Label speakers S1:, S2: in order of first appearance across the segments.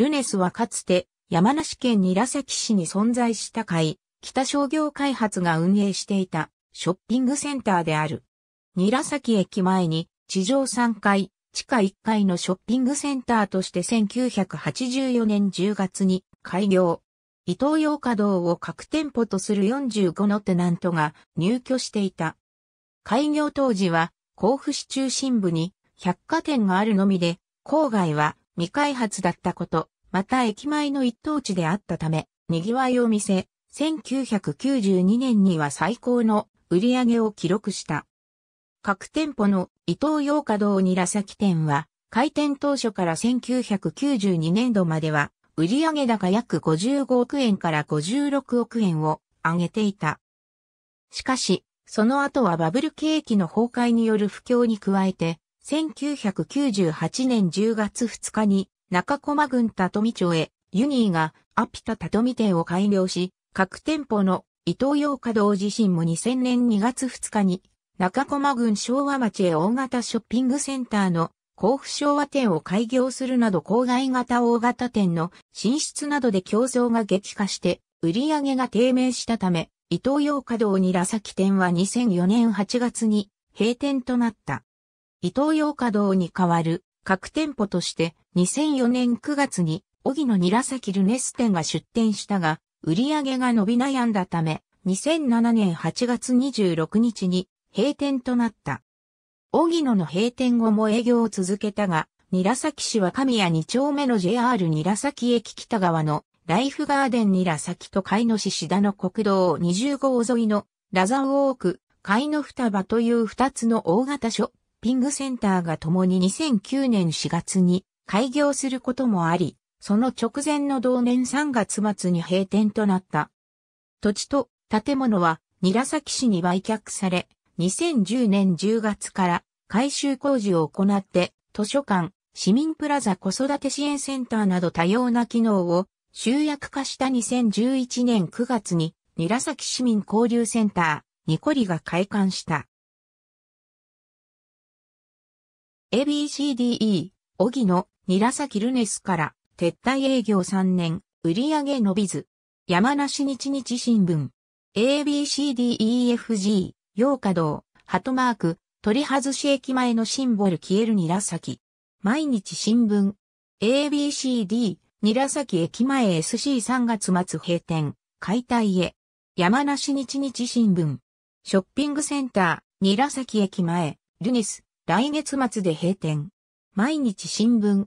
S1: ルネスはかつて山梨県韮崎市に存在した会、北商業開発が運営していたショッピングセンターである。韮崎駅前に地上3階、地下1階のショッピングセンターとして1984年10月に開業。伊東洋華堂を各店舗とする45のテナントが入居していた。開業当時は甲府市中心部に百貨店があるのみで、郊外は未開発だったこと、また駅前の一等地であったため、賑わいを見せ、1992年には最高の売り上げを記録した。各店舗の伊東洋華堂にらさ店は、開店当初から1992年度までは、売上高約55億円から56億円を上げていた。しかし、その後はバブル景気の崩壊による不況に加えて、1998年10月2日に中駒郡とみ町へユニーがアピタとみ店を開業し、各店舗の伊東洋華堂自身も2000年2月2日に中駒郡昭和町へ大型ショッピングセンターの甲府昭和店を開業するなど郊外型大型店の進出などで競争が激化して売り上げが低迷したため、伊東洋華堂にラサキ店は2004年8月に閉店となった。伊東洋華堂に代わる各店舗として2004年9月に荻野韮崎ルネス店が出店したが、売り上げが伸び悩んだため、2007年8月26日に閉店となった。荻野の閉店後も営業を続けたが、韮崎市は神谷2丁目の JR 韮崎駅北側のライフガーデン韮崎と海野市志田の国道20号沿いのラザウォーク、海野双葉という2つの大型ショッピングセンターが共に2009年4月に開業することもあり、その直前の同年3月末に閉店となった。土地と建物は韮崎市に売却され、2010年10月から改修工事を行って図書館、市民プラザ子育て支援センターなど多様な機能を集約化した2011年9月に韮崎市民交流センターニコリが開館した。ABCDE、小木野、ニラサキルネスから撤退営業3年、売上伸びず。山梨日日新聞。ABCDEFG、洋華堂、トマーク、取り外し駅前のシンボル消えるニラサキ。毎日新聞。ABCD、ニラサキ駅前 SC3 月末閉店、解体へ。山梨日日新聞。ショッピングセンター、ニラサキ駅前、ルネス。来月末で閉店。毎日新聞、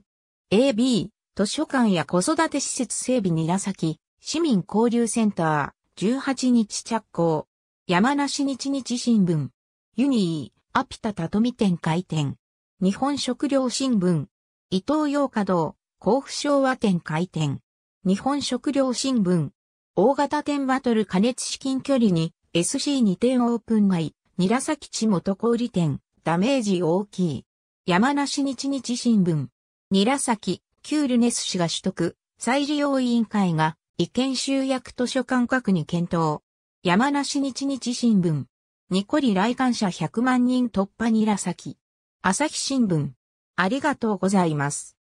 S1: AB、図書館や子育て施設整備韮崎、市民交流センター、18日着工。山梨日日新聞、ユニー、アピタタトミ店開店。日本食料新聞、伊東洋華堂、甲府昭和店開店。日本食料新聞、大型店バトル加熱至近距離に SC2 店オープン外、韮崎地元小売店。ダメージ大きい。山梨日日新聞。ニラサキキュールネス氏が取得、再利用委員会が意見集約図書館確に検討。山梨日日新聞。ニコリ来館者100万人突破ニサキ。朝日新聞。ありがとうございます。